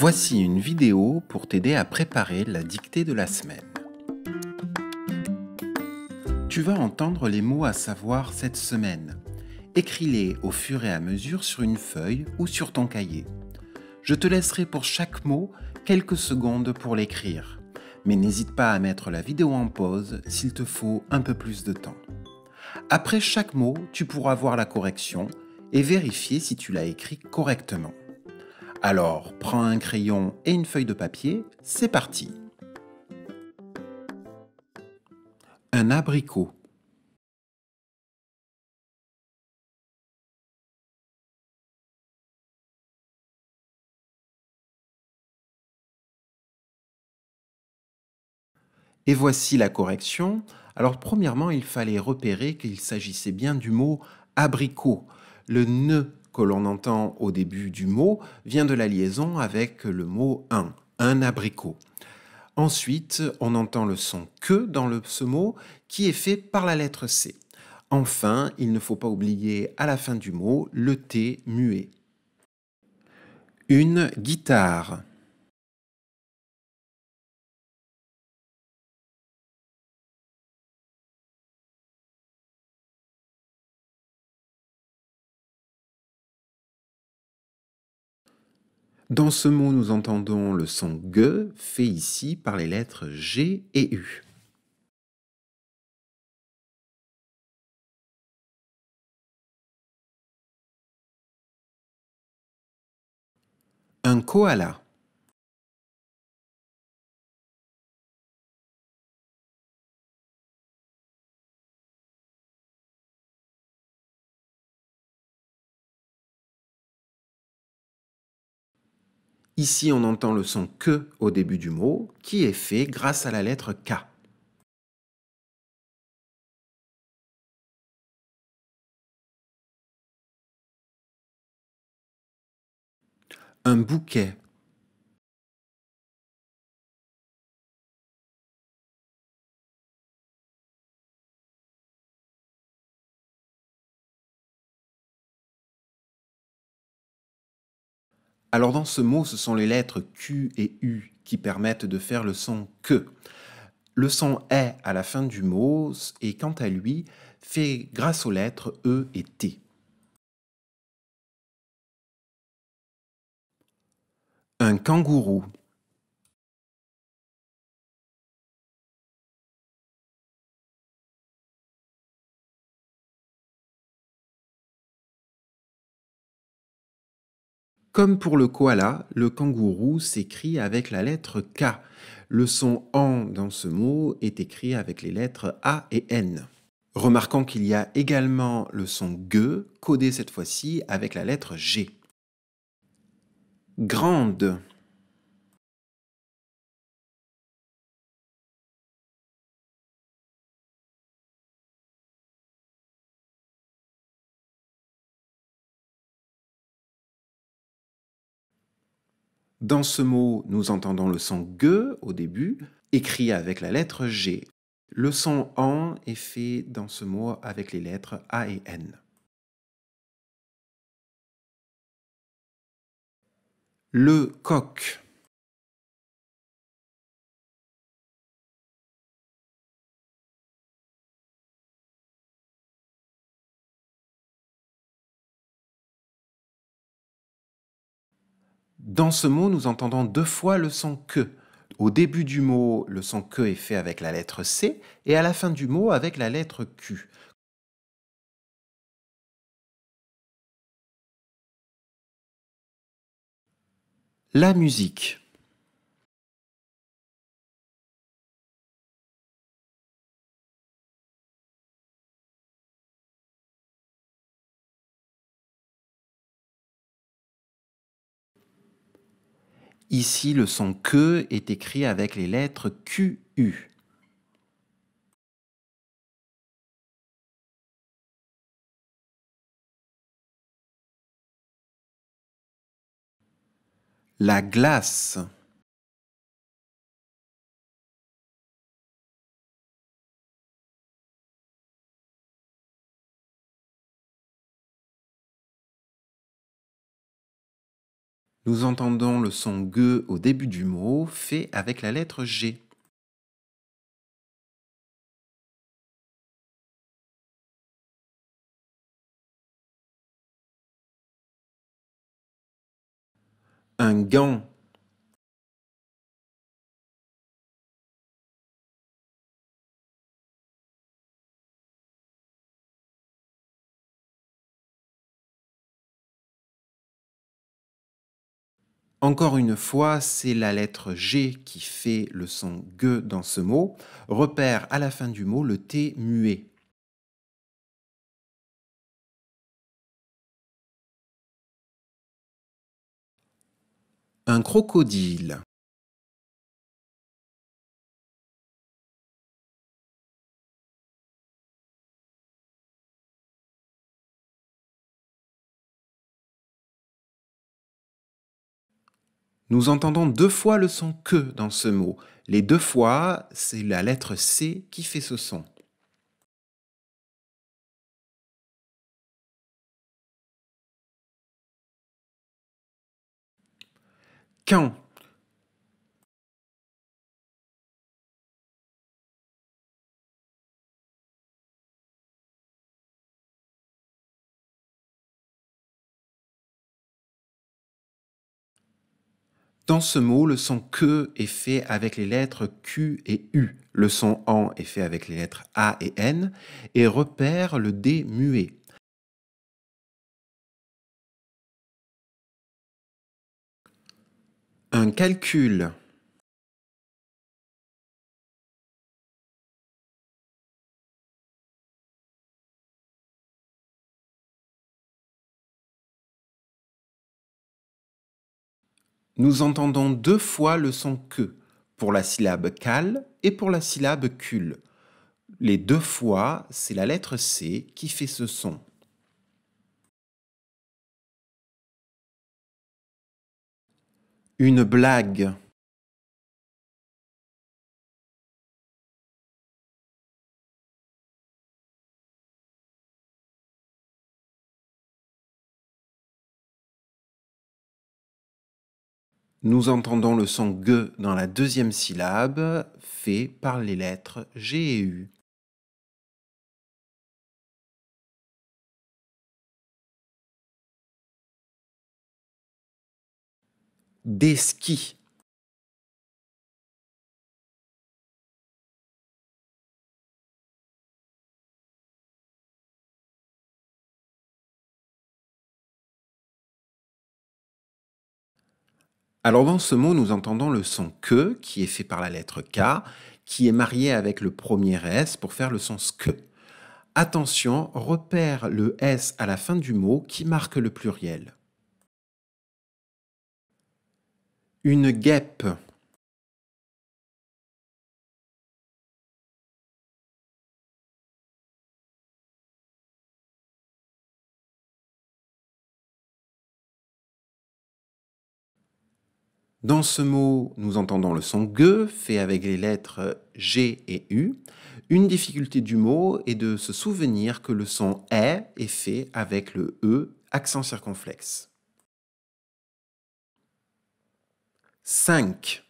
Voici une vidéo pour t'aider à préparer la dictée de la semaine. Tu vas entendre les mots à savoir cette semaine. Écris-les au fur et à mesure sur une feuille ou sur ton cahier. Je te laisserai pour chaque mot quelques secondes pour l'écrire, mais n'hésite pas à mettre la vidéo en pause s'il te faut un peu plus de temps. Après chaque mot, tu pourras voir la correction et vérifier si tu l'as écrit correctement. Alors prends un crayon et une feuille de papier, c'est parti. Un abricot. Et voici la correction. Alors premièrement, il fallait repérer qu'il s'agissait bien du mot abricot. Le nœud que l'on entend au début du mot vient de la liaison avec le mot un, un abricot. Ensuite, on entend le son que dans le, ce mot qui est fait par la lettre C. Enfin, il ne faut pas oublier à la fin du mot le T muet. Une guitare. Dans ce mot, nous entendons le son G fait ici par les lettres G et U. Un koala. Ici, on entend le son que au début du mot, qui est fait grâce à la lettre K. Un bouquet Alors dans ce mot, ce sont les lettres Q et U qui permettent de faire le son que. Le son est à la fin du mot et quant à lui, fait grâce aux lettres E et T. Un kangourou. Comme pour le koala, le kangourou s'écrit avec la lettre K. Le son en dans ce mot est écrit avec les lettres A et N. Remarquons qu'il y a également le son G, codé cette fois-ci avec la lettre G. Grande. Dans ce mot, nous entendons le son G au début, écrit avec la lettre G. Le son en est fait dans ce mot avec les lettres A et N. Le coq. Dans ce mot, nous entendons deux fois le son que. Au début du mot, le son que est fait avec la lettre C et à la fin du mot avec la lettre Q. La musique. Ici, le son que est écrit avec les lettres QU. La glace. Nous entendons le son gueux » au début du mot, fait avec la lettre G. Un gant Encore une fois, c'est la lettre G qui fait le son G dans ce mot. Repère à la fin du mot le T muet. Un crocodile. Nous entendons deux fois le son que dans ce mot. Les deux fois, c'est la lettre C qui fait ce son. Quand Dans ce mot, le son que est fait avec les lettres Q et U. Le son en est fait avec les lettres A et N et repère le D muet. Un calcul nous entendons deux fois le son que pour la syllabe cal et pour la syllabe cul. Les deux fois, c'est la lettre C qui fait ce son. Une blague. Nous entendons le son G dans la deuxième syllabe, fait par les lettres G et U. Des Alors dans ce mot, nous entendons le son que, qui est fait par la lettre K, qui est marié avec le premier S pour faire le sens que. Attention, repère le S à la fin du mot qui marque le pluriel. Une guêpe. Dans ce mot, nous entendons le son G fait avec les lettres G et U. Une difficulté du mot est de se souvenir que le son e est fait avec le E, accent circonflexe. 5.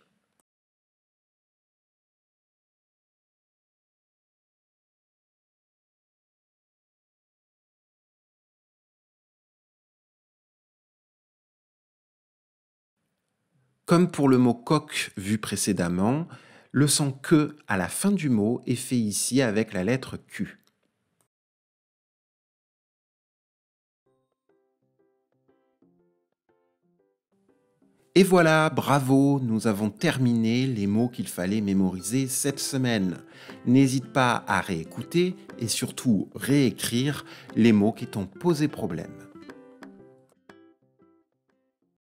Comme pour le mot coq vu précédemment, le son que à la fin du mot est fait ici avec la lettre Q. Et voilà, bravo, nous avons terminé les mots qu'il fallait mémoriser cette semaine. N'hésite pas à réécouter et surtout réécrire les mots qui t'ont posé problème.